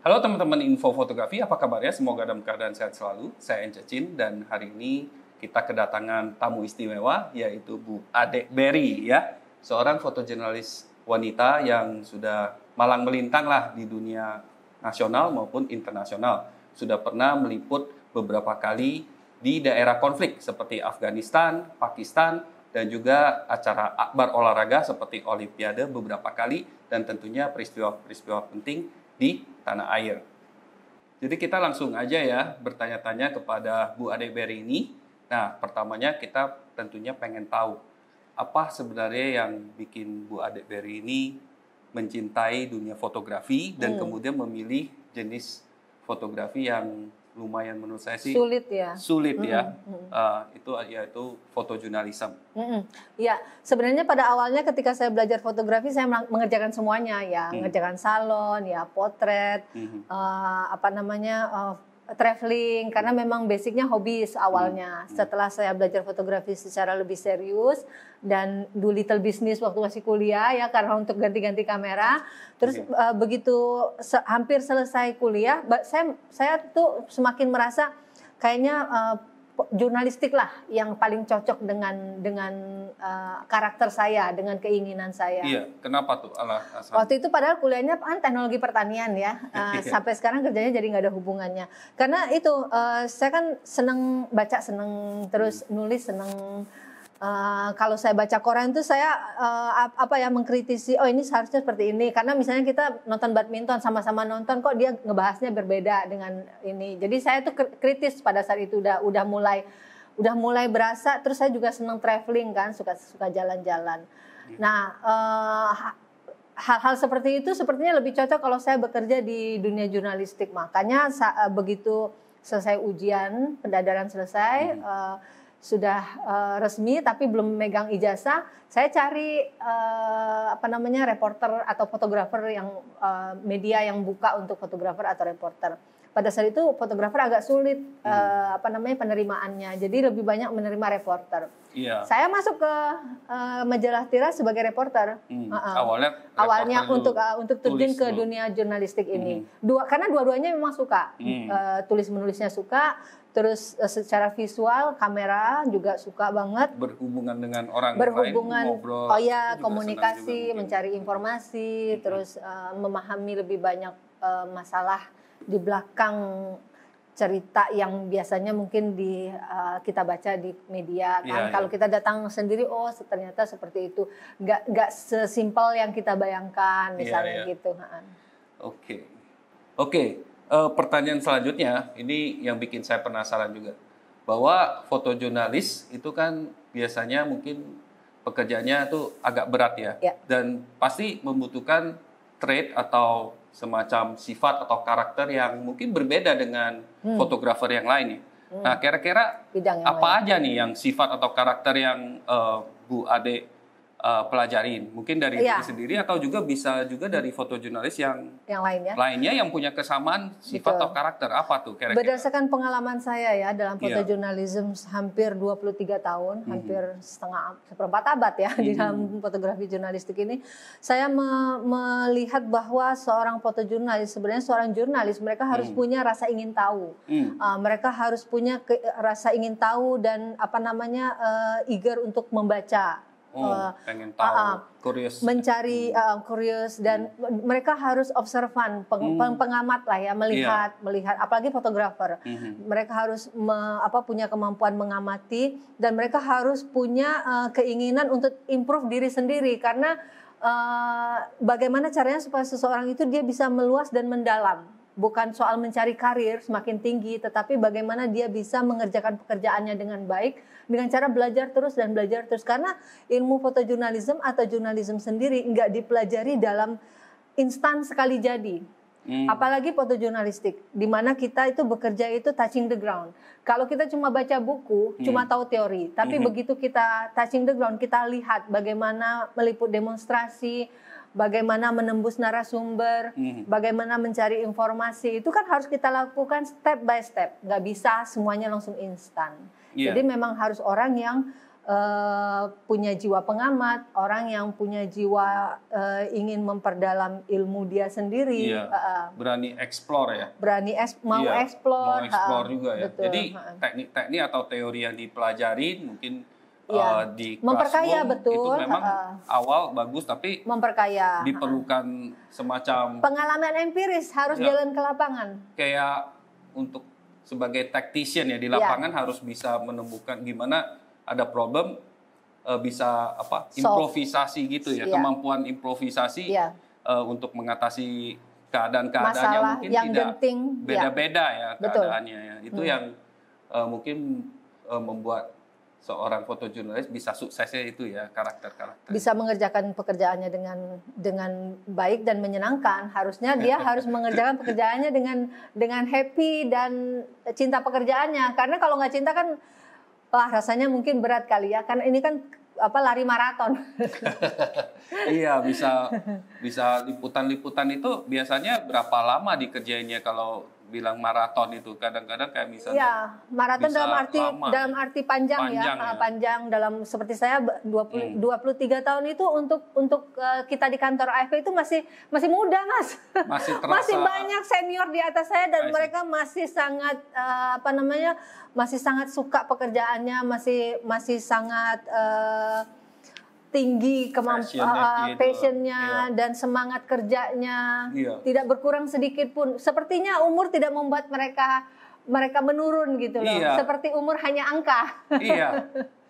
Halo teman-teman Info Fotografi, apa kabarnya? Semoga dalam keadaan sehat selalu. Saya Enca Chin dan hari ini kita kedatangan tamu istimewa yaitu Bu Ade Berry ya, seorang fotojurnalis wanita yang sudah malang melintang lah di dunia nasional maupun internasional. Sudah pernah meliput beberapa kali di daerah konflik seperti Afghanistan, Pakistan, dan juga acara akbar olahraga seperti Olimpiade beberapa kali dan tentunya peristiwa-peristiwa penting di tanah air. Jadi kita langsung aja ya bertanya-tanya kepada Bu Ade ini. Nah, pertamanya kita tentunya pengen tahu apa sebenarnya yang bikin Bu Ade ini mencintai dunia fotografi dan hmm. kemudian memilih jenis fotografi yang lumayan menurut saya sih sulit ya sulit mm -hmm. ya ah, itu uh, itu foto fotojurnalisme mm -hmm. ya sebenarnya pada awalnya ketika saya belajar fotografi saya mengerjakan semuanya ya mm -hmm. mengerjakan salon ya potret mm -hmm. uh, apa namanya uh, traveling karena memang basicnya hobi awalnya. Hmm. Setelah saya belajar fotografi secara lebih serius dan do little business waktu masih kuliah ya karena untuk ganti-ganti kamera. Terus okay. uh, eh, begitu se hampir selesai kuliah, saya saya tuh semakin merasa kayaknya uh, jurnalistik lah yang paling cocok dengan dengan uh, karakter saya, dengan keinginan saya. Iya, kenapa tuh ala asal? Waktu itu padahal kuliahnya kan teknologi pertanian ya, uh, sampai sekarang kerjanya jadi nggak ada hubungannya. Karena itu uh, saya kan seneng baca, seneng terus nulis, seneng Uh, kalau saya baca koran itu saya uh, apa ya mengkritisi oh ini seharusnya seperti ini karena misalnya kita nonton badminton sama-sama nonton kok dia ngebahasnya berbeda dengan ini jadi saya tuh kritis pada saat itu udah udah mulai udah mulai berasa terus saya juga senang traveling kan suka suka jalan-jalan iya. nah eh, hal hal-hal seperti itu sepertinya lebih cocok kalau saya bekerja di dunia jurnalistik makanya begitu selesai ujian pendadaran selesai hmm. uh, sudah uh, resmi tapi belum megang ijazah, saya cari uh, apa namanya reporter atau fotografer yang uh, media yang buka untuk fotografer atau reporter. Pada saat itu fotografer agak sulit hmm. uh, apa namanya penerimaannya, jadi lebih banyak menerima reporter. Iya. Saya masuk ke uh, majalah Tira sebagai reporter. Hmm. Uh -uh. Awalnya awalnya untuk uh, untuk terjun ke dunia jurnalistik ini. Hmm. Dua karena dua-duanya memang suka hmm. uh, tulis menulisnya suka, Terus eh, secara visual kamera juga suka banget berhubungan dengan orang berhubungan, lain ngobrol. Oh ya, komunikasi, mencari informasi, hmm. terus uh, memahami lebih banyak uh, masalah di belakang cerita yang biasanya mungkin di uh, kita baca di media kan yeah, iya. kalau yeah. kita datang sendiri oh ternyata seperti itu nggak nggak sesimpel yang kita bayangkan iya, misalnya yeah, yeah. gitu oke okay. oke okay uh, pertanyaan selanjutnya ini yang bikin saya penasaran juga bahwa fotojurnalis itu kan biasanya mungkin pekerjaannya itu agak berat ya, ya. dan pasti membutuhkan trait atau semacam sifat atau karakter yang mungkin berbeda dengan hmm. fotografer yang lain nah, Hmm. Nah kira-kira apa lain. aja nih yang sifat atau karakter yang uh, Bu Ade uh, pelajarin mungkin dari ya. diri sendiri atau juga bisa juga dari fotojurnalis yang yang lainnya lainnya yang punya kesamaan sifat Betul. atau karakter apa tuh kira-kira berdasarkan pengalaman saya ya dalam iya. foto ya. hampir 23 tahun mm -hmm. hampir setengah seperempat abad ya -hmm. di mhm. dalam fotografi jurnalistik ini saya me melihat bahwa seorang foto jurnalis sebenarnya seorang jurnalis mereka harus mm. punya rasa ingin tahu mm. uh, mereka harus punya rasa ingin tahu dan apa namanya uh, eager untuk membaca Oh, eh, pengen tahu, uh, curious. Mencari uh, curious dan hmm. mereka harus observan, peng, hmm. pengamat lah ya, melihat, yeah. melihat apalagi fotografer. Hmm. Mereka harus me, apa punya kemampuan mengamati dan mereka harus punya uh, keinginan untuk improve diri sendiri karena uh, bagaimana caranya supaya seseorang itu dia bisa meluas dan mendalam bukan soal mencari karir semakin tinggi, tetapi bagaimana dia bisa mengerjakan pekerjaannya dengan baik dengan cara belajar terus dan belajar terus karena ilmu fotojurnalisme atau jurnalisme sendiri nggak dipelajari dalam instan sekali jadi. Hmm. Apalagi foto jurnalistik, di mana kita itu bekerja itu touching the ground. Kalau kita cuma baca buku, hmm. cuma tahu teori. Tapi hmm. begitu kita touching the ground, kita lihat bagaimana meliput demonstrasi, bagaimana menembus narasumber, hmm. bagaimana mencari informasi. Itu kan harus kita lakukan step by step. Nggak bisa semuanya langsung instan. Yeah. Jadi memang harus orang yang uh, punya jiwa pengamat, orang yang punya jiwa uh, ingin memperdalam ilmu dia sendiri, yeah. Iya. uh, berani explore ya. Berani es mau yeah. explore. Mau explore uh, juga ya. Betul. Jadi teknik-teknik atau teori yang dipelajari mungkin ya. uh, di memperkaya classroom, betul itu memang uh, awal bagus tapi memperkaya diperlukan uh, semacam pengalaman empiris harus ya, jalan ke lapangan kayak untuk sebagai tactician ya di iya. lapangan ya. harus bisa menemukan gimana ada problem uh, bisa apa improvisasi gitu ya, ya. kemampuan improvisasi ya. uh, untuk mengatasi keadaan-keadaan yang mungkin yang tidak iya. beda-beda ya, ya keadaannya ya. itu hmm. yang uh, mungkin uh, membuat seorang fotojurnalis bisa suksesnya itu ya karakter-karakter. Bisa mengerjakan pekerjaannya dengan dengan baik dan menyenangkan. Harusnya dia harus mengerjakan pekerjaannya dengan dengan happy dan cinta pekerjaannya. Karena kalau nggak cinta kan wah rasanya mungkin berat kali ya. Karena ini kan apa lari maraton. iya, bisa bisa liputan-liputan itu biasanya berapa lama dikerjainnya kalau bilang maraton itu kadang-kadang kayak misalnya ya, maraton dalam arti lama. dalam arti panjang, ya, panjang ya, ya panjang dalam seperti saya 20 hmm. 23 tahun itu untuk untuk uh, kita di kantor AFP itu masih masih muda Mas masih terasa, masih banyak senior di atas saya dan masih. mereka masih sangat uh, apa namanya masih sangat suka pekerjaannya masih masih sangat uh, tinggi kemampuan uh, eh, eh, gitu. passionnya iya. dan semangat kerjanya iya. tidak berkurang sedikit pun sepertinya umur tidak membuat mereka mereka menurun gitu loh iya. seperti umur hanya angka iya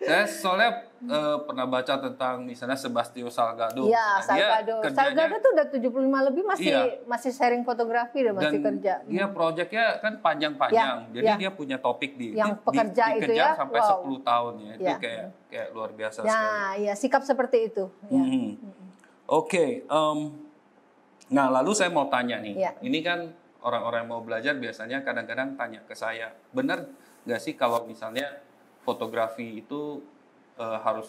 Saya soalnya uh, pernah baca tentang misalnya Sebastio Salgado. Iya, nah, Salgado. kerjanya, Salgado tuh udah 75 lebih masih iya. masih sharing fotografi dan masih kerja. Iya proyeknya kan panjang-panjang. Ya, jadi ya. dia punya topik di yang di, pekerja di, itu ya sampai wow. 10 tahun ya. Itu ya. kayak kayak luar biasa nah, sekali. Nah, sikap seperti itu. Ya. -hmm. Oke, okay, um, nah lalu saya mau tanya nih. Ya. Ini kan orang-orang yang mau belajar biasanya kadang-kadang tanya ke saya, benar nggak sih kalau misalnya fotografi itu uh, harus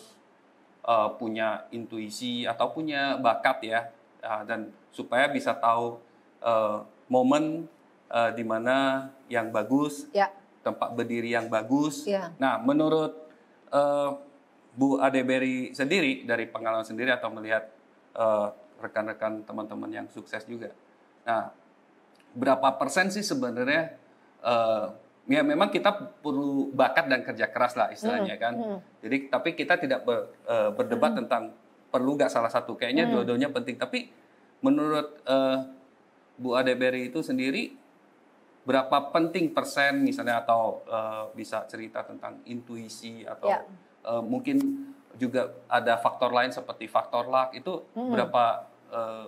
uh, punya intuisi atau punya bakat ya uh, dan supaya bisa tahu uh, momen uh, di mana yang bagus, ya. tempat berdiri yang bagus. Ya. Nah, menurut uh, Bu Adeberi sendiri dari pengalaman sendiri atau melihat uh, rekan-rekan teman-teman yang sukses juga. Nah, berapa persen sih sebenarnya uh, ya memang kita perlu bakat dan kerja keras lah istilahnya hmm, kan. Mm. Jadi tapi kita tidak ber, uh, e, berdebat mm. tentang perlu nggak salah satu. Kayaknya mm. dua-duanya penting. Tapi menurut uh, Bu Adeberi itu sendiri berapa penting persen misalnya atau uh, bisa cerita tentang intuisi atau yeah. Ya. uh, mungkin juga ada faktor lain seperti faktor luck itu mm. berapa uh,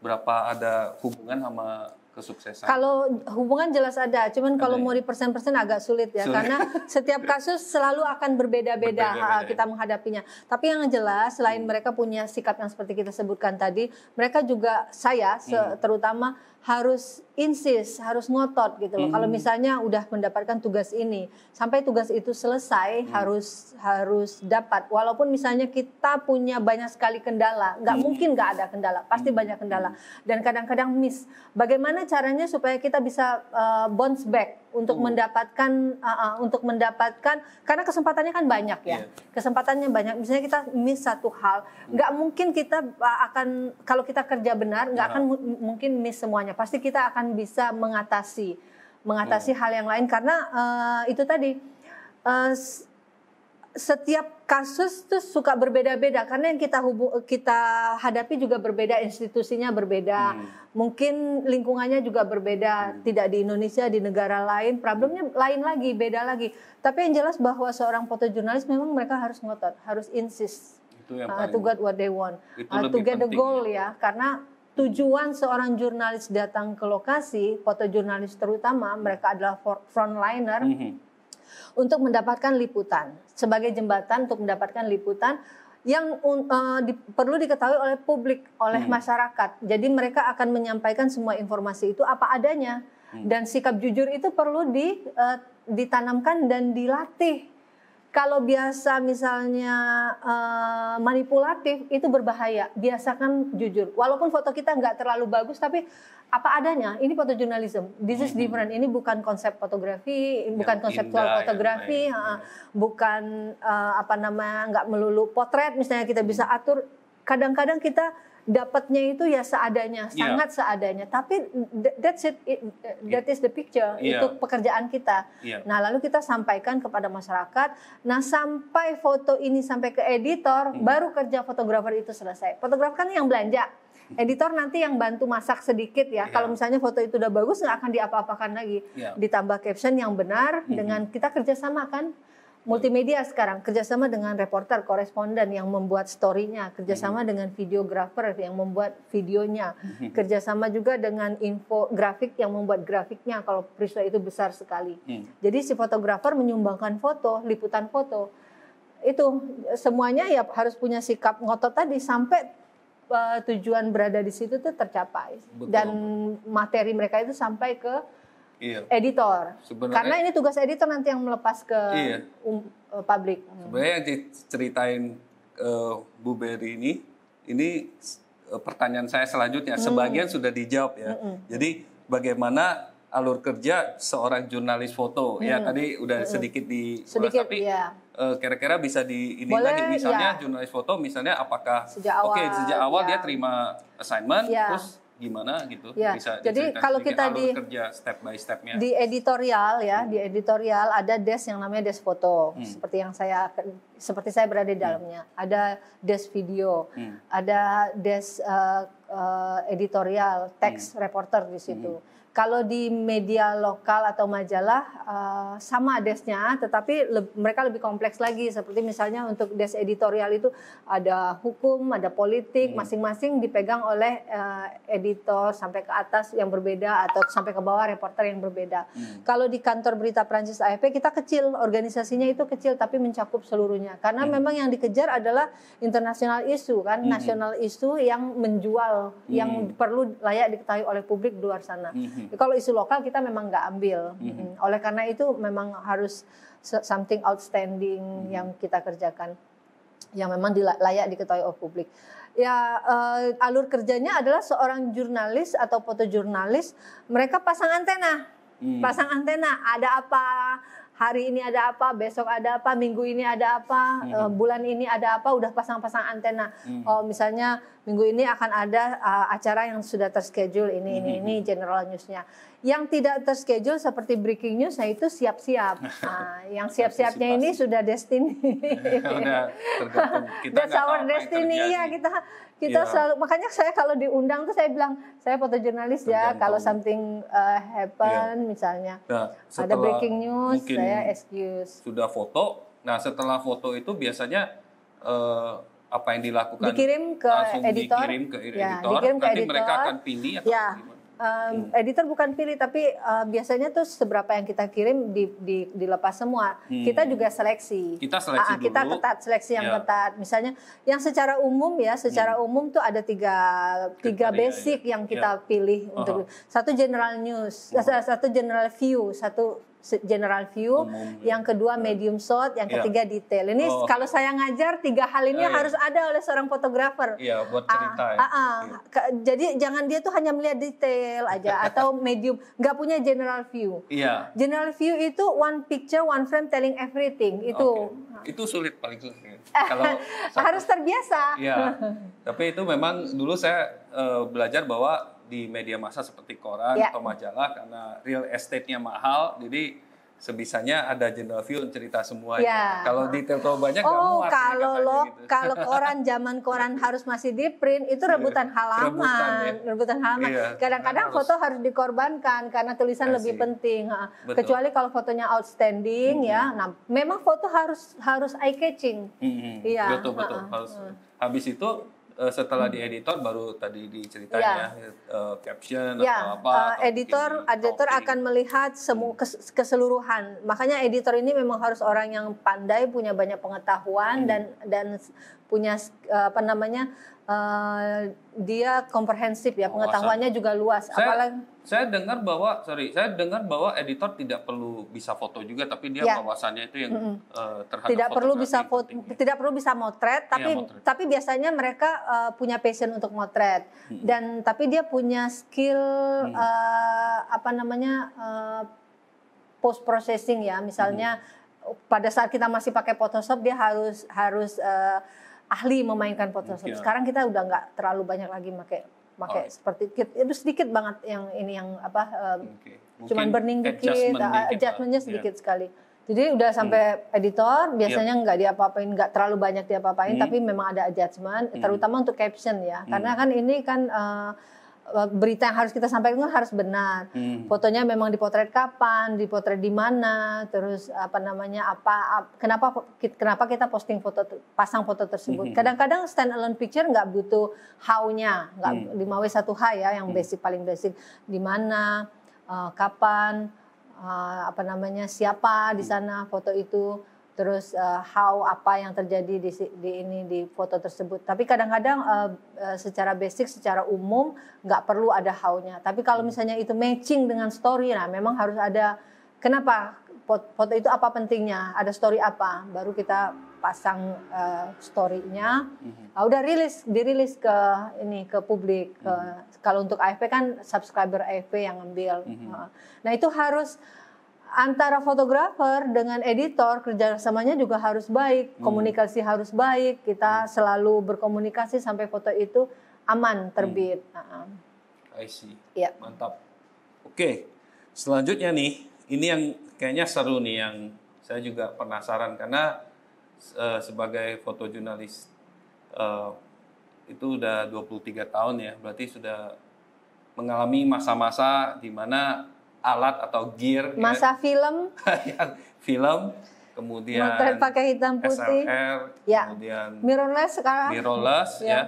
berapa ada hubungan sama kesuksesan? Kalau hubungan jelas ada, cuman ada kalau ya? mau di persen-persen agak sulit ya, sulit. karena setiap kasus selalu akan berbeda-beda ya. kita ya. menghadapinya. Tapi yang jelas, selain hmm. mereka punya sikap yang seperti kita sebutkan tadi, mereka juga saya hmm. terutama harus insis harus ngotot gitu loh. Hmm. Kalau misalnya udah mendapatkan tugas ini, sampai tugas itu selesai hmm. harus harus dapat. Walaupun misalnya kita punya banyak sekali kendala, nggak hmm. mungkin nggak ada kendala, pasti hmm. banyak kendala. Hmm. Dan kadang-kadang miss. Bagaimana caranya supaya kita bisa uh, bounce back? untuk hmm. mendapatkan uh, uh, untuk mendapatkan karena kesempatannya kan banyak ya. Yeah. Kesempatannya banyak. Misalnya kita miss satu hal, nggak hmm. mungkin kita ah, akan kalau kita kerja benar nggak akan mungkin miss semuanya. Pasti kita akan bisa mengatasi mengatasi hmm. hal yang lain karena uh, itu tadi uh, setiap kasus tuh suka berbeda-beda karena yang kita hubu kita hadapi juga berbeda institusinya berbeda hmm. mungkin lingkungannya juga berbeda hmm. tidak di Indonesia di negara lain problemnya hmm. lain lagi beda lagi tapi yang jelas bahwa seorang foto jurnalis memang mereka harus ngotot harus insist itu yang uh, to get what they want uh, to get the goal ya karena tujuan seorang jurnalis datang ke lokasi foto jurnalis terutama hmm. mereka adalah frontliner -hmm untuk mendapatkan liputan sebagai jembatan untuk mendapatkan liputan yang uh, di, perlu diketahui oleh publik, oleh hmm. masyarakat. Jadi mereka akan menyampaikan semua informasi itu apa adanya hmm. dan sikap jujur itu perlu di, uh, ditanamkan dan dilatih kalau biasa misalnya uh, manipulatif itu berbahaya. Biasakan jujur. Walaupun foto kita nggak terlalu bagus tapi apa adanya. Ini foto jurnalism. This is hmm. different. Ini bukan konsep fotografi, yang bukan konseptual fotografi, uh, bukan uh, apa namanya nggak melulu potret misalnya kita bisa hmm. atur. Kadang-kadang kita dapatnya itu ya seadanya, yeah. sangat seadanya. Tapi that's it, iya. that is the picture. Yeah. Itu pekerjaan kita. Yeah. Nah, lalu kita sampaikan kepada masyarakat. Nah, sampai foto ini sampai ke editor, hmm. baru kerja fotografer itu selesai. Fotografer kan yang belanja. Hmm. Editor nanti yang bantu masak sedikit ya. Yeah. Kalau misalnya foto itu udah bagus, nggak akan diapa-apakan lagi. Yeah. Ditambah caption yang benar mm -hmm. dengan kita kerjasama kan multimedia sekarang kerjasama dengan reporter koresponden yang membuat storynya kerjasama hmm. dengan videografer yang membuat videonya mhm. kerjasama juga dengan infografik yang membuat grafiknya kalau peristiwa itu besar sekali hmm. jadi si fotografer menyumbangkan foto liputan foto itu semuanya ya harus punya sikap ngotot tadi sampai uh, tujuan berada di situ tuh tercapai Betul. dan materi mereka itu sampai ke iya. editor. Sebenarnya, Karena ini tugas editor nanti yang melepas ke iya. um, uh, publik. Hmm. Sebenarnya yang diceritain uh, Bu Berry ini, ini uh, pertanyaan saya selanjutnya. Hmm. Sebagian sudah dijawab ya. Hmm. hmm. Jadi bagaimana alur kerja seorang jurnalis foto ya, hmm. ya tadi udah hmm. sedikit di sedikit, tapi iya. eh, kira-kira bisa di ini Boleh, lagi misalnya ya. jurnalis foto misalnya apakah oke sejak awal, okay, sejak awal ya. dia iya. terima assignment ya. terus gimana gitu ya. bisa jadi kalau kita di kerja step by stepnya di editorial ya hmm. di editorial ada desk yang namanya desk foto hmm. seperti yang saya seperti saya berada di hmm. dalamnya hmm. ada desk video hmm. ada desk uh, uh, editorial teks hmm. reporter di situ hmm kalau di media lokal atau majalah uh, sama desnya, tetapi le mereka lebih kompleks lagi. Seperti misalnya untuk des editorial itu ada hukum, ada politik, hmm. masing-masing hmm. dipegang oleh uh, editor sampai ke atas yang berbeda atau sampai ke bawah reporter yang berbeda. Hmm. Kalau di kantor berita Prancis AFP kita kecil, organisasinya itu kecil tapi mencakup seluruhnya. Karena hmm. memang yang dikejar adalah internasional isu kan, hmm. nasional isu yang menjual, hmm. yang perlu layak diketahui oleh publik di luar sana. Hmm. -hmm. Kalau isu lokal kita memang nggak ambil. Mm -hmm. Oleh karena itu memang harus something outstanding -hmm. yang kita kerjakan yang memang layak diketahui oleh publik. Ya uh, alur kerjanya adalah seorang jurnalis atau fotojurnalis mereka pasang antena. Hmm. Pasang antena, ada apa? hari ini ada apa, besok ada apa, minggu ini ada apa, hmm. uh, bulan ini ada apa, udah pasang-pasang antena. Hmm. Oh, misalnya minggu ini akan ada uh, acara yang sudah terschedule ini hmm. ini ini general newsnya. Yang tidak terschedule seperti breaking news, nah itu siap-siap. Nah, yang siap-siapnya ini sudah destiny. sudah tergantung kita That's our destiny ya kita kita yeah. selalu makanya saya kalau diundang tuh saya bilang saya foto jurnalis ya kalau something uh, happen yeah. misalnya nah, ada breaking news saya excuse sudah foto nah setelah foto itu biasanya uh, apa yang dilakukan dikirim ke langsung editor dikirim ke ya, editor dikirim ke nanti editor, mereka akan pilih atau ya. Um, Editor bukan pilih tapi uh, biasanya tuh seberapa yang kita kirim di, di, dilepas semua. Hmm. Kita juga seleksi. Kita seleksi Aa, ah, ah, dulu. Kita ketat seleksi yang yeah. ketat. Misalnya yang secara umum ya, secara hmm. umum tuh ada tiga tiga basic aja. Ya. yang kita yeah. pilih uh -huh. untuk satu general news, uh -huh. satu general view, satu general view, Umum, ya. yang kedua ya. medium shot, yang ya. ketiga detail. Ini oh. kalau saya ngajar tiga hal ini oh, iya. harus ada oleh seorang fotografer. Iya, buat ah, cerita. Uh, uh, uh, Jadi jangan dia tuh hanya melihat detail aja atau medium, nggak punya general view. Iya. General view itu one picture, one frame telling everything. Itu okay. itu sulit paling sulit. kalau harus terbiasa. Iya. Tapi itu memang dulu saya uh, belajar bahwa di media massa seperti koran yeah. atau majalah karena real estate-nya mahal. Jadi sebisanya ada general view cerita semuanya. yeah. Kalau detail terlalu banyak oh, muat. kalau lo, gitu. kalau koran zaman koran harus masih di print itu iya, rebutan yeah. halaman, rebutan, ya. rebutan halaman. Iya, Kadang-kadang yeah. foto harus dikorbankan karena tulisan lebih penting. Betul. Kecuali kalau fotonya outstanding mm -hmm. ya. Mm-hmm. Nah, memang foto harus harus eye catching. Mm-hmm. Iya. Mm -hmm. Betul betul. Uh -uh. Harus. Mm. Habis itu Eh, setelah hmm. di editor baru tadi diceritain ya, ya uh, eh, caption ya, atau apa uh, atau editor editor akan melihat semua hmm. keseluruhan makanya editor ini memang harus orang yang pandai punya banyak pengetahuan hmm. dan dan punya uh, apa namanya uh, dia komprehensif ya pengetahuannya saya, juga luas apalagi saya dengar bahwa sorry, saya dengar bahwa editor tidak perlu bisa foto juga, tapi dia ya. wawasannya itu yang mm -hmm. uh, terhadap tidak perlu bisa foto, tidak perlu bisa motret, iya, tapi ya, motret. tapi biasanya mereka uh, punya passion untuk motret mm -hmm. dan tapi dia punya skill mm -hmm. uh, apa namanya uh, post processing ya, misalnya mm -hmm. pada saat kita masih pakai Photoshop dia harus harus uh, ahli memainkan Photoshop. Ya. Sekarang kita udah nggak terlalu banyak lagi pakai pakai oh. seperti itu ya, sedikit banget yang ini yang apa uh, eh, okay. cuman burning dikit adjustment uh, adjustmentnya sedikit yeah. sekali jadi udah sampai hmm. editor biasanya yep. nggak diapa-apain, nggak terlalu banyak diapa-apain, hmm. tapi memang ada adjustment, hmm. terutama untuk caption ya, hmm. karena kan ini kan uh, Eh, berita yang harus kita sampaikan harus benar. Hmm. Fotonya memang dipotret kapan, dipotret di mana, terus apa namanya apa kenapa kenapa kita posting foto pasang foto tersebut. Hmm. Kadang-kadang stand alone picture nggak butuh how-nya, nggak lima 5 W 1 H ya yang hmm. basic paling basic di mana, uh, kapan, uh, apa namanya siapa di hmm. sana foto itu terus uh, how apa yang terjadi di, di ini di foto tersebut. Tapi kadang-kadang uh, uh, secara basic, secara umum nggak perlu ada how-nya. Tapi kalau hmm. misalnya itu matching dengan story, nah memang harus ada kenapa foto itu apa pentingnya, ada story apa, baru kita pasang uh, story-nya. Nah, udah rilis, dirilis ke ini ke publik. Ke, hmm. kalau untuk AFP kan subscriber AFP yang ngambil. Ah, nah, itu harus antara fotografer dengan editor kerjasamanya juga harus baik, hmm. komunikasi hmm. harus baik. Kita hmm. selalu berkomunikasi sampai foto itu aman hmm. terbit. Hmm. Uh-huh. I see. Yeah. Mantap. Oke, okay. selanjutnya nih, ini yang kayaknya seru nih yang saya juga penasaran karena uh, sebagai fotojurnalis uh, itu udah 23 tahun ya, berarti sudah mengalami masa-masa di mana alat atau gear ya. masa ya. film film kemudian motret pakai hitam putih SLR, ya. kemudian mirrorless sekarang mirrorless ya. ya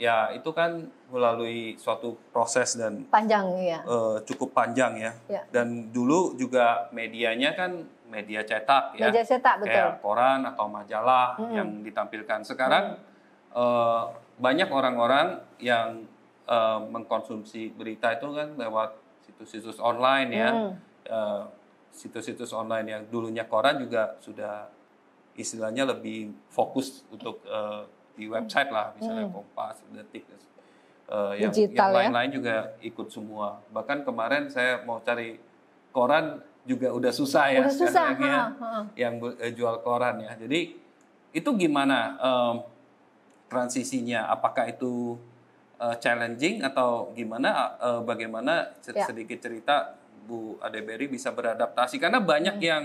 ya itu kan melalui suatu proses dan panjang ya uh, cukup panjang ya. ya dan dulu juga medianya kan media cetak ya media cetak betul kayak koran atau majalah hmm. yang ditampilkan sekarang hmm. uh, banyak orang-orang yang uh, mengkonsumsi berita itu kan lewat situs situs online ya hmm. Eh, situs-situs hmm. uh, online yang dulunya koran juga sudah istilahnya lebih fokus untuk uh, di website lah misalnya hmm. Kompas, Detik, uh, yang yang ya. lain-lain ya? juga ikut semua. Bahkan kemarin saya mau cari koran juga udah susah ya udah susah, ya, ha, ha. yang jual koran ya. Jadi itu gimana um, transisinya? Apakah itu uh, challenging atau gimana uh, bagaimana cer ya. sedikit cerita Bu Adeberi bisa beradaptasi karena banyak hmm. yang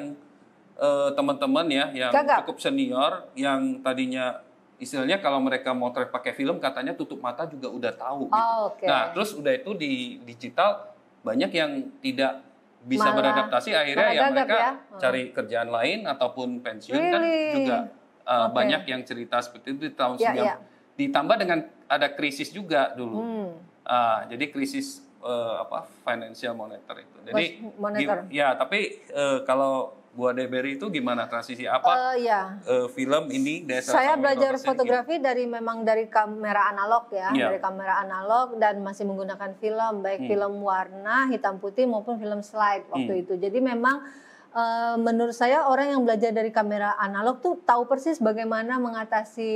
teman eh, teman-teman ya yang Gagap. cukup senior yang tadinya istilahnya kalau mereka mau trek pakai film katanya tutup mata juga udah tahu gitu. Oh, okay. Nah, terus udah itu di digital banyak yang tidak bisa malah, beradaptasi akhirnya ya mereka ya? Hmm. cari kerjaan lain ataupun pensiun kan really? kan juga uh, okay. banyak yang cerita seperti itu di tahun yeah, ya, yeah. ditambah dengan ada krisis juga dulu. Hmm. Uh, jadi krisis uh, apa financial moneter itu. Jadi moneter. Ya, tapi uh, kalau buat Deberi itu gimana transisi apa? Uh, ya. uh, film ini Desa Saya belajar fotografi ini. dari memang dari kamera analog ya, ya, dari kamera analog dan masih menggunakan film baik hmm. film warna hitam putih maupun film slide waktu hmm. itu. Jadi memang Eh, menurut saya orang yang belajar dari kamera analog tuh tahu persis bagaimana mengatasi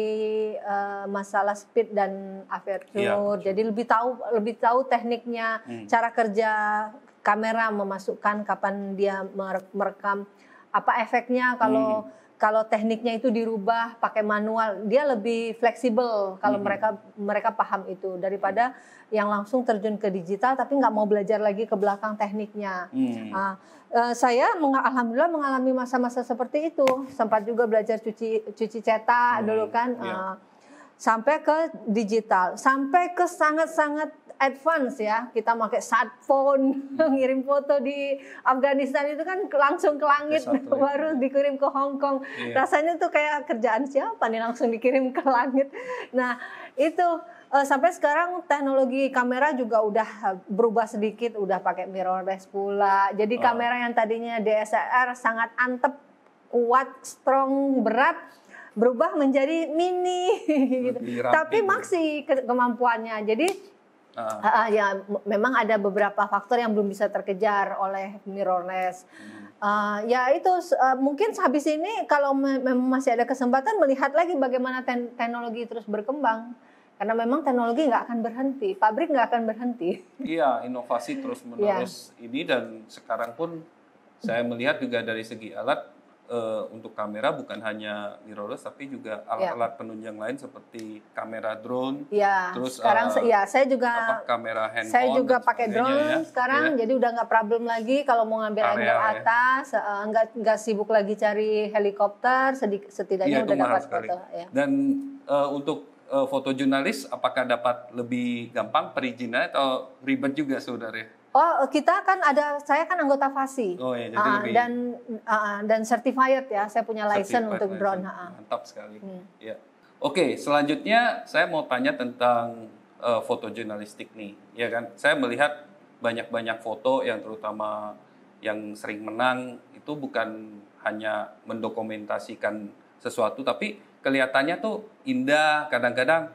uh, masalah speed dan aperture. Ya, Jadi lebih tahu lebih tahu tekniknya, hmm. cara kerja kamera memasukkan kapan dia merekam apa efeknya kalau hmm kalau tekniknya itu dirubah pakai manual, dia lebih fleksibel kalau mereka mereka paham itu daripada yang langsung terjun ke digital tapi nggak mau belajar lagi ke belakang tekniknya. -hmm. uh, saya meng alhamdulillah mengalami masa-masa seperti itu. Sempat juga belajar cuci cuci cetak -hmm. dulu kan. Yeah. Iya. sampai ke digital, sampai ke sangat-sangat advance ya. Kita pakai sat phone, hmm. ngirim foto di Afghanistan itu kan langsung ke langit baru dikirim ke Hong Kong. yeah. Rasanya tuh kayak kerjaan siapa nih langsung dikirim ke langit. Nah, itu eh, sampai sekarang teknologi kamera juga udah eh, berubah sedikit, udah pakai mirrorless pula. Jadi oh. kamera yang tadinya DSLR sangat antep, kuat, strong, berat berubah menjadi mini gitu. Tapi gitu. masih ke kemampuannya. Jadi Uh. Uh, ya, memang ada beberapa faktor yang belum bisa terkejar oleh mirrorless. Uh, hmm. eh, ya itu uh, mungkin habis ini kalau memang masih ada kesempatan melihat lagi bagaimana te teknologi terus berkembang. Karena memang teknologi nggak akan berhenti, pabrik nggak akan berhenti. Iya, inovasi terus iya. menerus yeah. ini dan sekarang pun saya melihat juga dari segi alat uh, untuk kamera bukan hanya mirrorless tapi juga ya. alat-alat ya. penunjang lain seperti kamera drone. Iya. Terus sekarang uh, ya saya juga apa, kamera handphone. Saya juga pakai drone ya. sekarang ya. jadi udah nggak problem lagi kalau mau ngambil Area, angle ya. atas ya. nggak sibuk lagi cari helikopter setidaknya ya, udah dapat foto ya. Dan uh, untuk uh, jurnalis apakah dapat lebih gampang perizinan atau ribet juga saudara? Oh, eh, kita kan ada saya kan anggota FASI. Oh, iya, uh, dan uh, dan certified ya. Saya punya license certified untuk drone, Mantap sekali. Hmm. Ya. Oke, selanjutnya saya mau tanya tentang uh, jurnalistik nih. Ya kan? Saya melihat banyak-banyak foto yang terutama yang sering menang itu bukan hanya mendokumentasikan sesuatu tapi kelihatannya tuh indah, kadang-kadang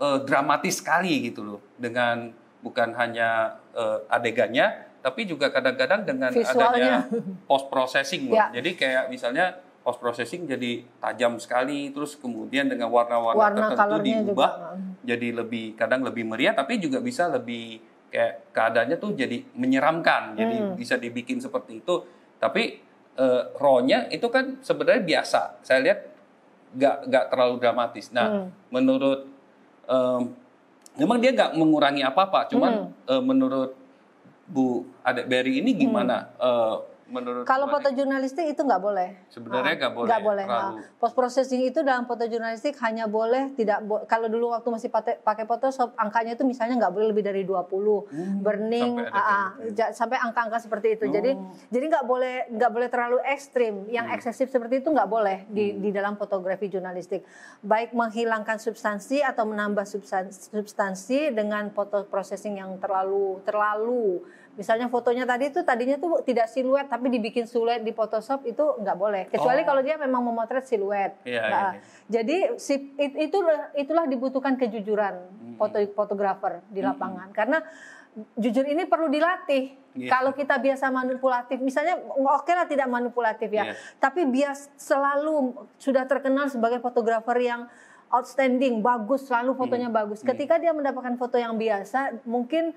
uh, dramatis sekali gitu loh dengan bukan hanya uh, adegannya, tapi juga kadang-kadang dengan Visualnya. adanya post processing loh. Ya. Jadi kayak misalnya post processing jadi tajam sekali, terus kemudian dengan warna-warna Warna tertentu diubah juga. jadi lebih kadang lebih meriah, tapi juga bisa lebih kayak keadaannya tuh jadi menyeramkan. Jadi hmm. bisa dibikin seperti itu. Tapi uh, eh, rohnya itu kan sebenarnya biasa. Saya lihat nggak nggak terlalu dramatis. Nah, hmm. menurut um, memang dia nggak mengurangi apa-apa, cuman hmm. uh, menurut Bu Adek Berry ini gimana hmm. uh, menurut Kalau foto jurnalistik itu nggak boleh. Sebenarnya ah, nggak nah, boleh. Nggak boleh. Nah, post processing itu dalam foto jurnalistik hanya boleh tidak bo kalau dulu waktu masih pakai pakai Photoshop angkanya itu misalnya nggak boleh lebih dari 20 hmm, burning gitu ah, ah, ya. sampai angka-angka seperti itu. Oh. Jadi jadi nggak boleh nggak boleh terlalu ekstrim. Yang hmm. eksesif seperti itu nggak boleh di hmm. di dalam fotografi jurnalistik. Baik menghilangkan substansi atau menambah substansi dengan foto processing yang terlalu terlalu misalnya fotonya tadi itu tadinya tuh tidak siluet tapi dibikin siluet di Photoshop itu nggak boleh kecuali oh. kalau dia memang memotret siluet. Iya, iya, nah, iya. Jadi si, it, itulah itulah dibutuhkan kejujuran mm-hmm. foto fotografer di hmm. lapangan mm-hmm. karena jujur ini perlu dilatih. Yeah. Kalau kita biasa manipulatif, misalnya oke okay lah tidak manipulatif ya, yeah. tapi bias selalu sudah terkenal sebagai fotografer yang outstanding, bagus, selalu fotonya hmm. bagus. Hmm. Ketika hmm. dia mendapatkan foto yang biasa, mungkin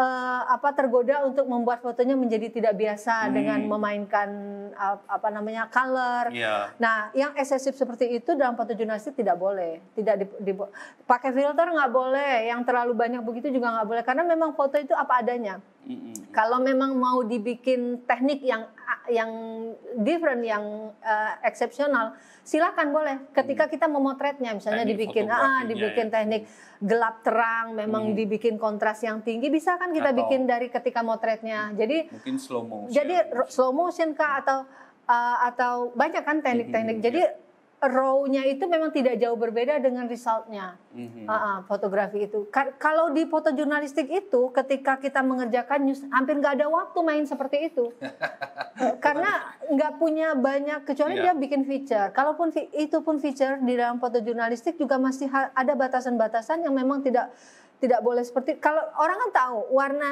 uh, apa tergoda untuk membuat fotonya menjadi tidak biasa hmm. dengan memainkan uh, apa namanya color. Yeah. Nah, yang eksesif seperti itu dalam foto jurnalistik tidak boleh, tidak di, di, pakai filter nggak boleh, yang terlalu banyak begitu juga nggak boleh karena memang foto itu apa adanya. Kalau memang mau dibikin teknik yang yang different, yang uh, eh, eksepsional, silakan boleh. Ketika kita memotretnya, misalnya teknik dibikin ah, dibikin ya. teknik gelap terang, memang mm. dibikin kontras yang tinggi, bisa kan kita atau, bikin dari ketika motretnya. Jadi mungkin slow motion. Jadi slow motion kah atau uh, atau banyak kan teknik-teknik. hmm Jadi row nya itu memang tidak jauh berbeda dengan resultnya mm-hmm. uh, uh, fotografi itu. Ka- kalau di foto jurnalistik itu, ketika kita mengerjakan news, hampir nggak ada waktu main seperti itu, eh, karena nggak punya banyak kecuali yeah. dia bikin feature. Kalaupun fi- itu pun feature di dalam foto jurnalistik juga masih ada batasan-batasan yang memang tidak tidak boleh seperti kalau orang kan tahu warna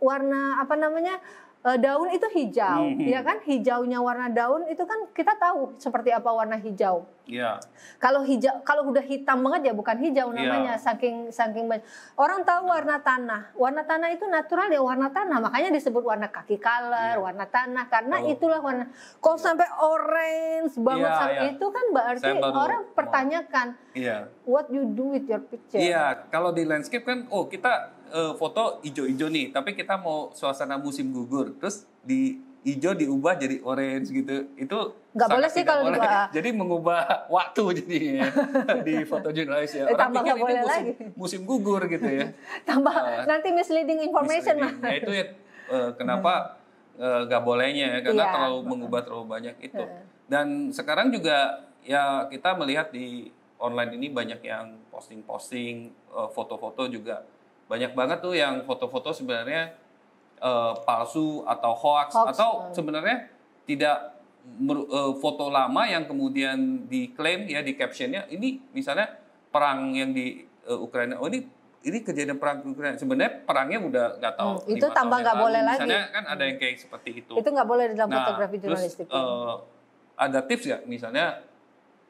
warna apa namanya Eh, daun itu hijau, hmm. ya kan? Hijaunya warna daun itu kan kita tahu seperti apa warna hijau. Iya. Yeah. Kalau hijau, kalau udah hitam banget ya bukan hijau ya. namanya, yeah. saking saking banyak. Orang tahu nah. warna tanah. Warna tanah itu natural ya warna tanah, makanya disebut warna kaki color, yeah. warna tanah karena oh. itulah warna. Kalau iya. sampai orange banget yeah, sampai iya, iya. yeah. itu kan berarti orang pertanyakan, yeah. what you do with your picture? Iya, yeah. kalau di landscape kan, oh kita uh, foto ijo-ijo nih, tapi kita mau suasana musim gugur, terus di ijo diubah jadi orange gitu. Itu nggak boleh sih kalau boleh. Jadi mengubah waktu jadinya ya, di foto jurnalis ya. Eh, Orang Tambah pikir boleh musim, lagi. musim gugur gitu ya. Tambah uh, nanti misleading information misleading. lah. Ya, nah, itu ya uh, kenapa hmm. nggak uh, bolehnya ya karena yeah. terlalu mengubah terlalu banyak itu. Dan sekarang juga ya kita melihat di online ini banyak yang posting-posting foto-foto juga banyak banget tuh yang foto-foto sebenarnya uh, palsu atau hoax, hoax atau eh. sebenarnya tidak uh, foto lama yang kemudian diklaim ya di captionnya ini misalnya perang yang di uh, Ukraina oh ini ini kejadian perang Ukraina sebenarnya perangnya udah nggak tahu hmm, itu tambah nggak boleh lagi misalnya kan ada yang kayak seperti itu itu nggak boleh dalam nah, fotografi jurnalistik terus, uh, ada tips nggak misalnya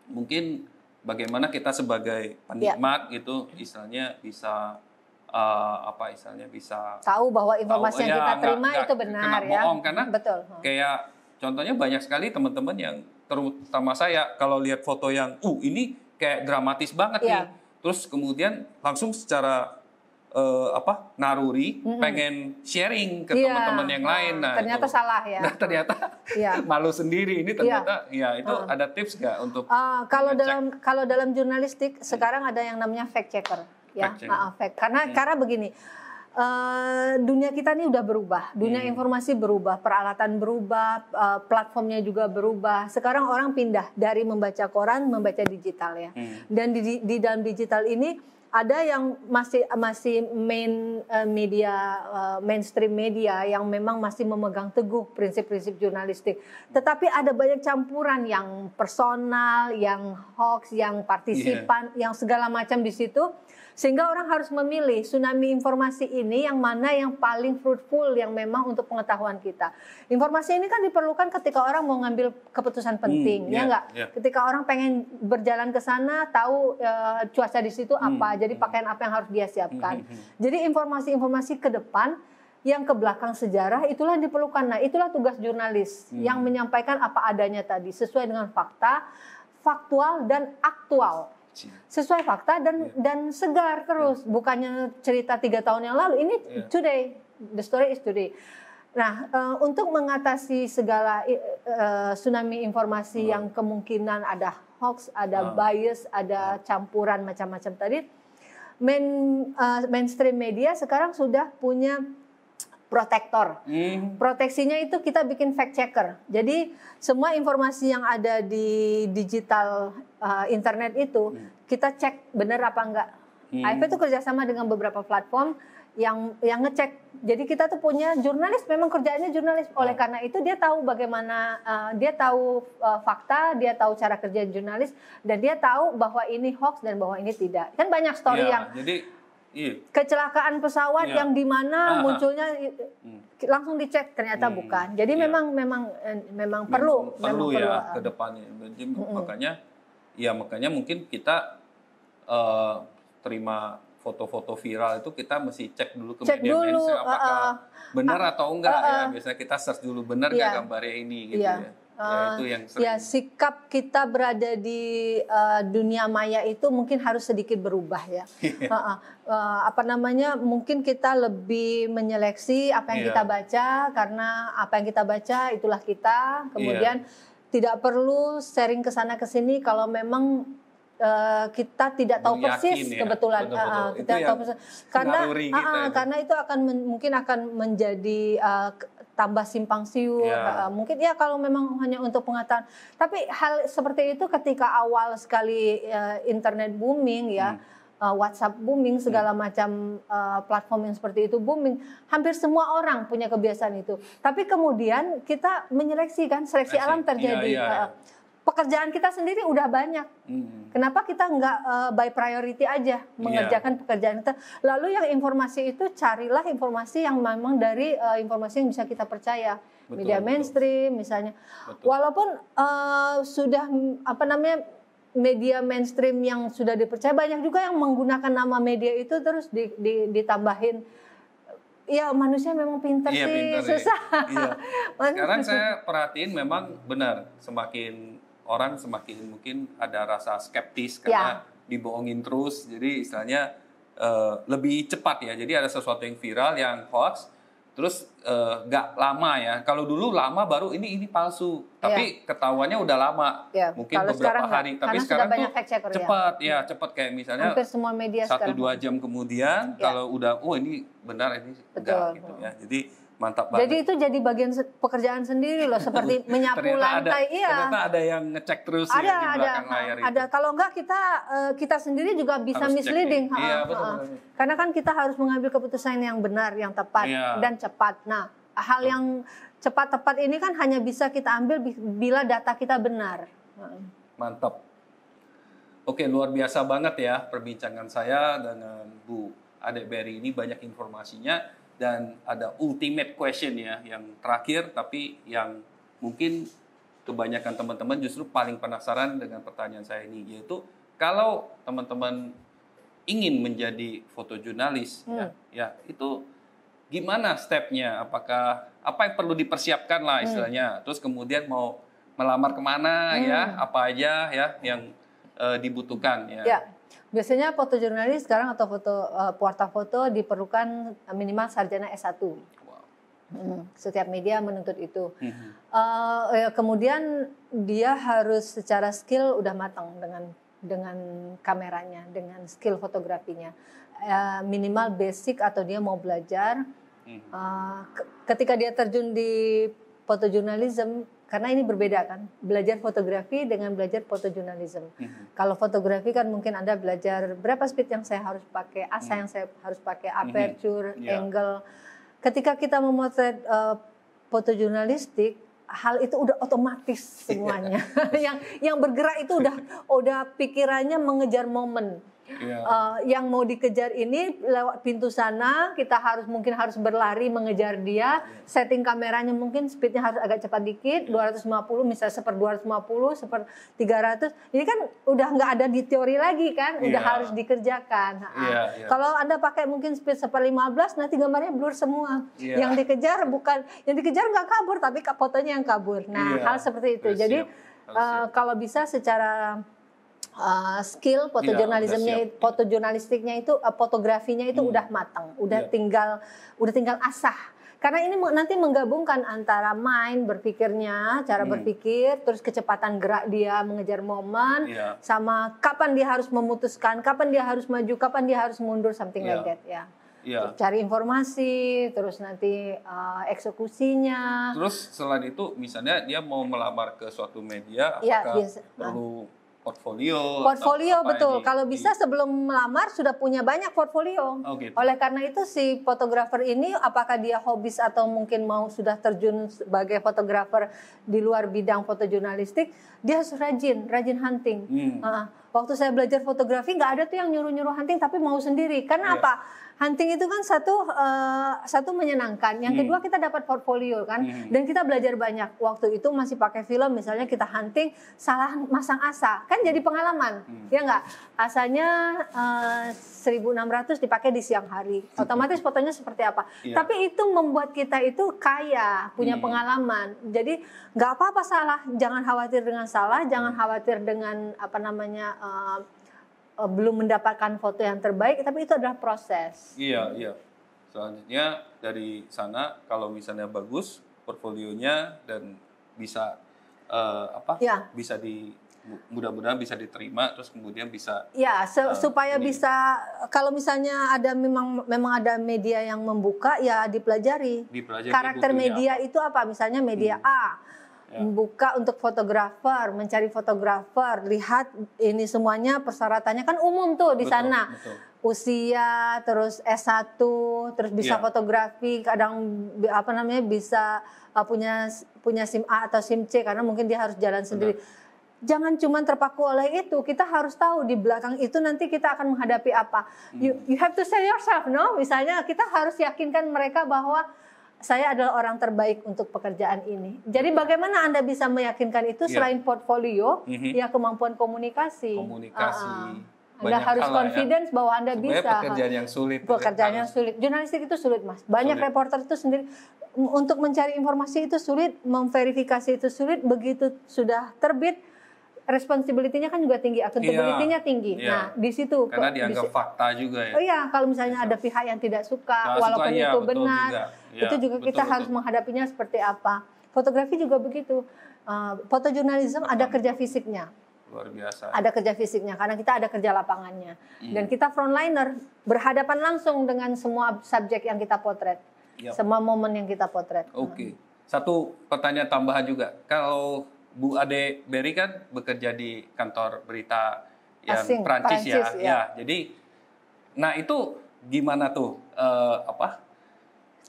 mungkin bagaimana kita sebagai ya. penikmat ya. gitu misalnya bisa uh, apa istilahnya bisa tahu bahwa informasi tahu, yang ya, kita terima enggak, itu benar kena ya. bohong karena betul. Kayak contohnya banyak sekali teman-teman yang terutama saya kalau lihat foto yang uh ini kayak dramatis banget ya. nih. Terus kemudian langsung secara uh, apa naruri mm-hmm. pengen sharing ke yeah. teman-teman yang lain. Nah, ternyata itu. salah ya. Nah, ternyata yeah. malu sendiri ini iya. ternyata yeah. ya itu uh. ada tips nggak untuk uh, kalau dalam kalau dalam jurnalistik hmm. sekarang ada yang namanya fact checker ya fact maaf fact. karena hmm. karena begini Uh, dunia kita ini udah berubah, dunia hmm. informasi berubah, peralatan berubah, uh, platformnya juga berubah. Sekarang orang pindah dari membaca koran membaca digital ya. Hmm. Dan di, di dalam digital ini ada yang masih masih main uh, media uh, mainstream media yang memang masih memegang teguh prinsip-prinsip jurnalistik. Tetapi ada banyak campuran yang personal, yang hoax, yang partisipan, yeah. yang segala macam di situ sehingga orang harus memilih tsunami informasi ini yang mana yang paling fruitful yang memang untuk pengetahuan kita. Informasi ini kan diperlukan ketika orang mau ngambil keputusan hmm, penting, hmm, ya enggak? Ya, yeah, Ketika orang pengen berjalan ke sana, tahu e, cuaca di situ apa, hmm, jadi hmm. pakaian apa yang harus dia siapkan. Hmm, hmm, hmm. Jadi informasi-informasi ke depan yang ke belakang sejarah itulah yang diperlukan. Nah, itulah tugas jurnalis hmm. yang menyampaikan apa adanya tadi sesuai dengan fakta, faktual dan aktual sesuai fakta dan yeah. dan segar terus yeah. bukannya cerita tiga tahun yang lalu ini yeah. today the story is today nah uh, untuk mengatasi segala uh, tsunami informasi oh. yang kemungkinan ada hoax ada oh. bias ada oh. campuran macam-macam tadi main uh, mainstream media sekarang sudah punya protektor. Hmm. Proteksinya itu kita bikin fact checker. Jadi semua informasi yang ada di digital uh, internet itu hmm. kita cek benar apa enggak. Hmm. AFP itu kerjasama dengan beberapa platform yang yang ngecek. Jadi kita tuh punya jurnalis memang kerjanya jurnalis. Oleh oh. karena itu dia tahu bagaimana uh, dia tahu uh, fakta, dia tahu cara kerja jurnalis dan dia tahu bahwa ini hoax dan bahwa ini tidak. Kan banyak story ya, yang jadi Iya. Kecelakaan pesawat iya. yang di mana ah, ah. munculnya hmm. langsung dicek ternyata hmm. bukan. Jadi iya. memang memang eh, memang perlu memang perlu memang ya perlu. ke ah. depannya. Jadi hmm. makanya ya makanya mungkin kita uh, terima foto-foto viral itu kita mesti cek dulu ke cek media dulu, apakah uh, uh, benar uh, atau enggak uh, uh, ya. Biasanya kita search dulu benar nggak iya. gambarnya ini gitu iya. ya uh, ya, eh, itu yang ya, sering. ya sikap kita berada di uh, dunia maya itu mungkin harus sedikit berubah ya. uh, uh, uh, apa namanya? Mungkin kita lebih menyeleksi apa yang yeah. kita baca karena apa yang kita baca itulah kita. Kemudian yeah. tidak perlu sharing ke sana ke sini kalau memang Uh, kita tidak tahu Yakin, persis ya, kebetulan betul -betul. Uh, kita tahu persis karena uh, uh, karena itu akan mungkin akan menjadi uh, tambah simpang siur. Yeah. Iya. Uh, mungkin ya kalau memang hanya untuk pengetahuan. Tapi hal seperti itu ketika awal sekali uh, internet booming ya. Hmm eh, WhatsApp booming, segala hmm. macam uh, platform yang seperti itu booming. Hampir semua orang punya kebiasaan itu. Tapi kemudian kita menyeleksi kan, seleksi alam terjadi. iya, iya. Uh, pekerjaan kita sendiri udah banyak. Hmm. Kenapa kita nggak uh, by priority aja iya. mengerjakan yeah. pekerjaan kita? Lalu yang informasi itu carilah informasi yang memang dari uh, informasi yang bisa kita percaya. Betul, Media mainstream misalnya. Betul. Walaupun uh, sudah apa namanya media mainstream yang sudah dipercaya banyak juga yang menggunakan nama media itu terus di, di, ditambahin ya manusia memang pintar iya, sih, pinter, ya. susah. Iya. Sekarang saya perhatiin memang benar semakin orang semakin mungkin ada rasa skeptis ya. karena ya. dibohongin terus. Jadi istilahnya uh, lebih cepat ya. Jadi ada sesuatu yang viral, yang hoax, terus uh, eh, gak lama ya. Kalau dulu lama baru ini ini palsu, tapi yeah. ketahuannya udah lama, yeah. mungkin Kalo beberapa hari. Tapi sekarang tuh ya. cepat, ya, ya cepat kayak misalnya semua media satu dua jam gitu. kemudian yeah. kalau udah oh ini benar ini Betul. enggak gitu ya. Jadi Mantap Jadi itu jadi bagian pekerjaan sendiri loh, seperti menyapu ternyata lantai. Ada, iya. Ternyata ada yang ngecek terus ya ada, ya, di belakang ada, layar itu. Kalau enggak kita eh, kita sendiri juga bisa harus misleading. Ha, iya, betul, ha, betul. Karena kan kita harus mengambil keputusan yang benar, yang tepat iya. dan cepat. Nah, hal yang cepat tepat ini kan hanya bisa kita ambil bila data kita benar. Mantap. Oke, luar biasa banget ya perbincangan saya dengan Bu Adek Berry ini banyak informasinya dan ada ultimate question ya yang terakhir tapi yang mungkin kebanyakan teman-teman justru paling penasaran dengan pertanyaan saya ini yaitu kalau teman-teman ingin menjadi fotojurnalis ya, hmm. ya, ya itu gimana stepnya apakah apa yang perlu dipersiapkan lah hmm. istilahnya hmm. terus kemudian mau melamar kemana ya? hmm. ya apa aja ya yang uh, dibutuhkan ya. ya Biasanya foto jurnalis sekarang atau foto uh, puarta foto diperlukan minimal sarjana S1. Wow. Hmm, setiap media menuntut itu. Mm-hmm. Uh, kemudian dia harus secara skill udah matang dengan dengan kameranya, dengan skill fotografinya. Uh, minimal basic atau dia mau belajar. mm Uh, ketika dia terjun di foto jurnalisme karena ini berbeda kan belajar fotografi dengan belajar fotojurnalisme. Mm-hmm. Kalau fotografi kan mungkin anda belajar berapa speed yang saya harus pakai, asa mm-hmm. yang saya harus pakai, mhm. aperture, mm-hmm. Iya. yeah. angle. Ketika kita memotret uh, eh, jurnalistik, hal itu udah otomatis iya. semuanya. Yeah. yang yang bergerak itu udah udah pikirannya mengejar momen yeah. Iya. uh, yang mau dikejar ini lewat pintu sana kita harus mungkin harus berlari mengejar dia yeah. setting kameranya mungkin speednya harus agak cepat dikit yeah. 250 misalnya seper 250 seper 300 ini kan udah nggak ada di teori lagi kan iya. udah harus dikerjakan yeah, yeah. Iya. kalau anda pakai mungkin speed seper 15 nanti gambarnya blur semua yeah. yang dikejar bukan yang dikejar nggak kabur tapi fotonya yang kabur nah yeah. hal seperti itu jadi Uh, kalau bisa secara uh, skill fotojurnalismenya foto iya, fotojurnalistiknya itu uh, fotografinya itu hmm. udah matang, udah ya. tinggal udah tinggal asah. Karena ini nanti menggabungkan antara mind berpikirnya, cara hmm. berpikir, terus kecepatan gerak dia mengejar momen, yeah. sama kapan dia harus memutuskan, kapan dia harus maju, kapan dia harus mundur, something yeah. like that ya. Yeah. Cari informasi, terus nanti uh, eksekusinya. Terus selain itu, misalnya dia mau melamar ke suatu media, iya, apakah yeah, yes. perlu nah portfolio. Portfolio betul. Kalau bisa iya. sebelum melamar sudah punya banyak portfolio. Oh, gitu. Oleh karena itu si fotografer ini apakah dia hobis atau mungkin mau sudah terjun sebagai fotografer di luar bidang foto jurnalistik? dia harus rajin, rajin hunting. Hmm. Uh, waktu saya belajar fotografi nggak ada tuh yang nyuruh-nyuruh hunting tapi mau sendiri. Karena yeah. apa? hunting itu kan satu uh, satu menyenangkan. Yang hmm. kedua kita dapat portfolio kan hmm. dan kita belajar banyak. Waktu itu masih pakai film misalnya kita hunting salah masang asa. Kan jadi pengalaman. Hmm. Ya enggak? Asanya uh, eh, 1600 dipakai di siang hari. Hmm. Otomatis fotonya seperti apa. Yeah. Tapi itu membuat kita itu kaya, punya hmm. pengalaman. Jadi nggak apa-apa salah, jangan khawatir dengan salah, jangan hmm. khawatir dengan apa namanya uh, Eh, belum mendapatkan foto yang terbaik, tapi itu adalah proses. Iya, iya. Selanjutnya dari sana kalau misalnya bagus portfolionya dan bisa uh, apa? Ya. Bisa di mudah-mudahan bisa diterima terus kemudian bisa ya se eh, supaya ini. bisa kalau misalnya ada memang memang ada media yang membuka ya dipelajari, dipelajari karakter media apa? itu apa misalnya media hmm. A ya. buka untuk fotografer, mencari fotografer, lihat ini semuanya persyaratannya kan umum tuh di betul, sana. Betul usia, terus S1, terus bisa yeah. fotografi, kadang apa namanya bisa uh, punya punya SIM A atau SIM C karena mungkin dia harus jalan sendiri. Jangan cuma terpaku oleh itu, kita harus tahu di belakang itu nanti kita akan menghadapi apa. Hmm. You, you have to sell yourself, no? Misalnya kita harus yakinkan mereka bahwa saya adalah orang terbaik untuk pekerjaan ini. Jadi bagaimana Anda bisa meyakinkan itu iya. selain portfolio, mm-hmm. ya kemampuan komunikasi. Komunikasi. Uh, Anda harus ya. confidence bahwa Anda bisa. pekerjaan yang sulit. Ya, pekerjaan yang sulit. Jurnalistik itu sulit, Mas. Banyak sulit. reporter itu sendiri untuk mencari informasi itu sulit, memverifikasi itu sulit, begitu sudah terbit responsibility kan juga tinggi, accountability-nya iya. tinggi. Yeah. Nah, di situ karena dianggap situ. fakta juga ya. Oh iya, kalau misalnya iya. ada pihak yang tidak suka, walaupun suka, itu iya, benar. juga ya, itu juga betul, kita betul. harus menghadapinya seperti apa. Fotografi juga begitu. Uh, eh, jurnalisme ada kerja fisiknya. Luar biasa. Ada kerja fisiknya karena kita ada kerja lapangannya. Hmm. Dan kita frontliner berhadapan langsung dengan semua subjek yang kita potret. Yep. Iya. Semua momen yang kita potret. Oke. Okay. Satu pertanyaan tambahan juga. Kalau Bu Ade Berry kan bekerja di kantor berita yang Asing, Prancis, Prancis ya. ya. Ya, jadi nah itu gimana tuh uh, apa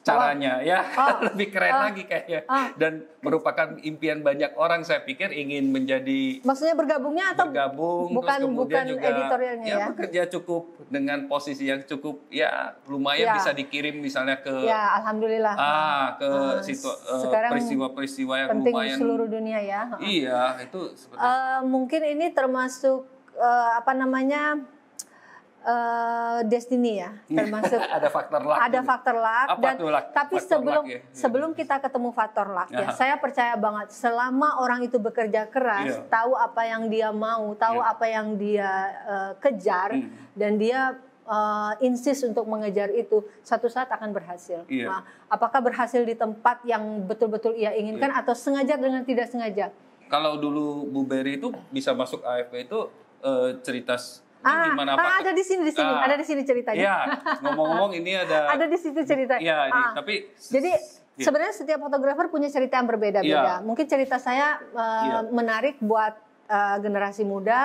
caranya oh. ya oh. lebih keren oh. lagi kayaknya oh. dan merupakan impian banyak orang saya pikir ingin menjadi maksudnya bergabungnya atau bergabung bukan terus kemudian bukan juga editorialnya ya, ya bekerja cukup dengan posisi yang cukup ya lumayan ya. bisa dikirim misalnya ke ya alhamdulillah ah ke uh, situ eh, peristiwa-peristiwa yang penting lumayan seluruh dunia ya iya itu uh, mungkin ini termasuk uh, apa namanya uh, destiny ya iya. termasuk ada faktor luck ada faktor luck Apa dan luck? tapi faktor sebelum luck ya? Hmm. sebelum kita ketemu faktor luck ya saya percaya banget selama orang itu bekerja keras yeah. tahu apa yang dia mau tahu yeah. apa yang dia uh, kejar hmm. dan dia Uh, insist untuk mengejar itu satu saat akan berhasil. Yeah. Nah, apakah berhasil di tempat yang betul-betul ia inginkan yeah. atau sengaja dengan tidak sengaja? Kalau dulu Bu Berry itu bisa masuk AFP itu uh, cerita Ah, gimana ah, ada di sini di sini, Ah, ada di sini ceritanya. Iya, ngomong-ngomong ini ada Ada di situ cerita. Iya, ah. tapi Jadi ya. sebenarnya setiap fotografer punya cerita yang berbeda-beda. Ya. Mungkin cerita saya uh, ya. menarik buat uh, generasi muda.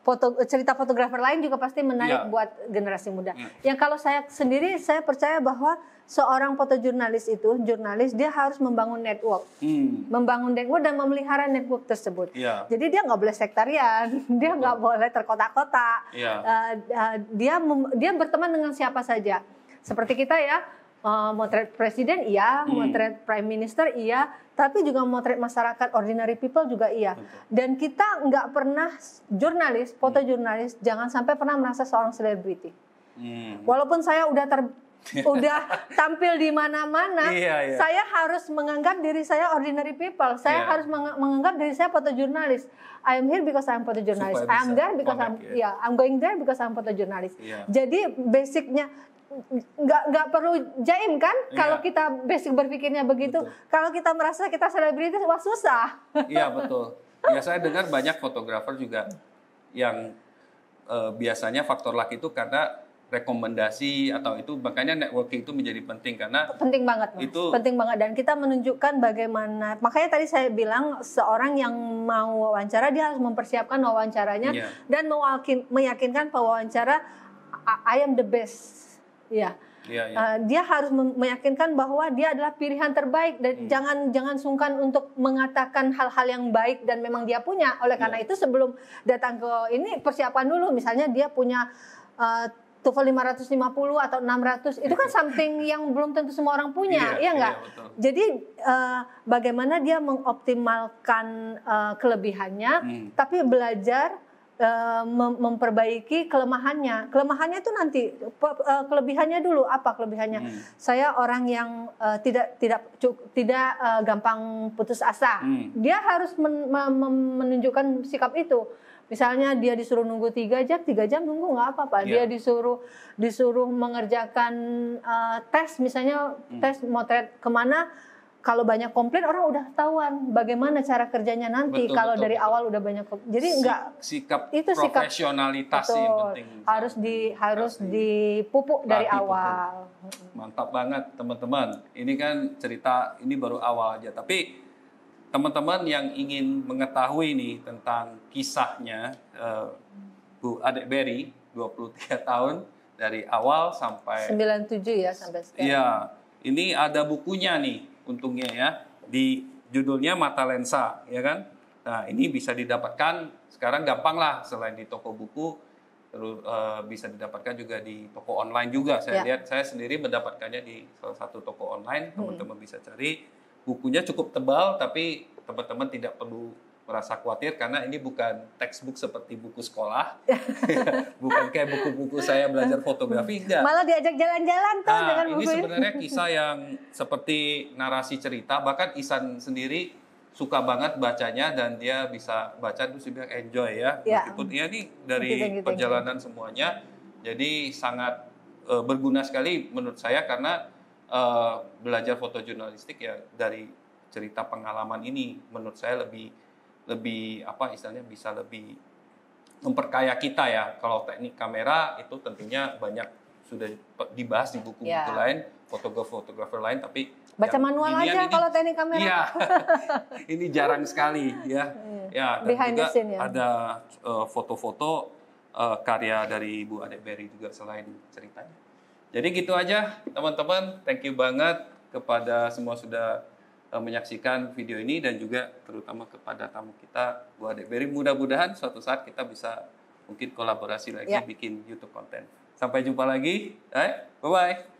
Foto cerita fotografer lain juga pasti menarik ya. buat generasi muda. Ya. Yang kalau saya sendiri saya percaya bahwa seorang foto jurnalis itu jurnalis dia harus membangun network, hmm. membangun network dan memelihara network tersebut. Yeah. Jadi dia nggak boleh sektarian, dia nggak boleh terkotak-kotak. Yeah. Iya. Uh, eh, uh, dia dia berteman dengan siapa saja. Seperti kita ya, uh, motret presiden iya, hmm. motret prime minister iya, tapi juga motret masyarakat ordinary people juga iya. Betul. Dan kita nggak pernah jurnalis, foto hmm. jangan sampai pernah merasa seorang selebriti. Hmm. Walaupun saya udah ter udah tampil di mana-mana. Iya, iya. Saya harus menganggap diri saya ordinary people. Saya iya. harus menganggap diri saya fotojurnalis. I am here because I am fotojurnalis. I am there because I'm ya, yeah, I'm going there because I'm am fotojurnalis. Yeah. Jadi basicnya nggak nggak perlu jaim kan yeah. kalau kita basic berpikirnya begitu betul. kalau kita merasa kita selebritis wah susah iya yeah, betul ya saya dengar banyak fotografer juga yang uh, biasanya faktor laki itu karena rekomendasi atau itu makanya networking itu menjadi penting karena penting banget mas. itu penting banget dan kita menunjukkan bagaimana makanya tadi saya bilang seorang yang mau wawancara dia harus mempersiapkan wawancaranya yeah. dan mewakin, meyakinkan wawancara I am the best ya yeah. Iya, iya. Yeah, yeah. dia harus meyakinkan bahwa dia adalah pilihan terbaik dan hmm. jangan jangan sungkan untuk mengatakan hal-hal yang baik dan memang dia punya. Oleh karena yeah. itu sebelum datang ke ini persiapan dulu misalnya dia punya uh, TOEFL 550 atau 600 itu kan something yang belum tentu semua orang punya, iya, ya enggak? Iya, iya Jadi uh, bagaimana dia mengoptimalkan uh, kelebihannya hmm. tapi belajar uh, mem memperbaiki kelemahannya. Kelemahannya itu nanti uh, kelebihannya dulu apa kelebihannya? Hmm. Saya orang yang uh, tidak tidak tidak uh, gampang putus asa. Hmm. Dia harus men men menunjukkan sikap itu Misalnya dia disuruh nunggu tiga jam, tiga jam nunggu nggak apa-apa. Iya. Dia disuruh disuruh mengerjakan uh, tes, misalnya hmm. tes motret kemana, kalau banyak komplain orang udah tahuan bagaimana cara kerjanya nanti betul, kalau betul, dari betul. awal udah banyak komplain. jadi si, enggak sikap itu profesionalitas sikap, yang penting harus di harus dipupuk dari awal pupuk. mantap banget teman-teman ini kan cerita ini baru awal aja tapi teman-teman yang ingin mengetahui nih tentang kisahnya uh, Bu Adek Berry 23 tahun dari awal sampai 97 ya sampai sekarang. Iya, ini ada bukunya nih untungnya ya di judulnya Mata Lensa ya kan. Nah, ini bisa didapatkan sekarang gampang lah selain di toko buku terus uh, eh, bisa didapatkan juga di toko online juga. Saya ya. lihat saya sendiri mendapatkannya di salah satu toko online, hmm. teman-teman hmm. bisa cari bukunya cukup tebal tapi teman-teman tidak perlu merasa khawatir karena ini bukan textbook seperti buku sekolah, bukan kayak buku-buku saya belajar fotografi enggak. Malah diajak jalan-jalan tuh nah, dengan ini. sebenarnya kisah yang seperti narasi cerita, bahkan Isan sendiri suka banget bacanya dan dia bisa baca terus dia enjoy ya. ya. Meskipun ya ini dari perjalanan semuanya, jadi sangat uh, berguna sekali menurut saya karena Eh, belajar foto jurnalistik ya dari cerita pengalaman ini menurut saya lebih lebih apa istilahnya bisa lebih memperkaya kita ya kalau teknik kamera itu tentunya banyak sudah dibahas di buku-buku yeah. lain fotografer-fotografer lain tapi baca manual aja ini, kalau teknik kamera iya, ini jarang sekali ya iya. ya dan juga scene, ya. ada eh, foto-foto uh, uh, karya dari Bu Adek Berry juga selain ceritanya jadi gitu aja teman-teman. Thank you banget kepada semua sudah eh, menyaksikan video ini dan juga terutama kepada tamu kita Bu Ade. Beri mudah-mudahan suatu saat kita bisa mungkin kolaborasi lagi yeah. bikin YouTube konten. Sampai jumpa lagi. Bye bye.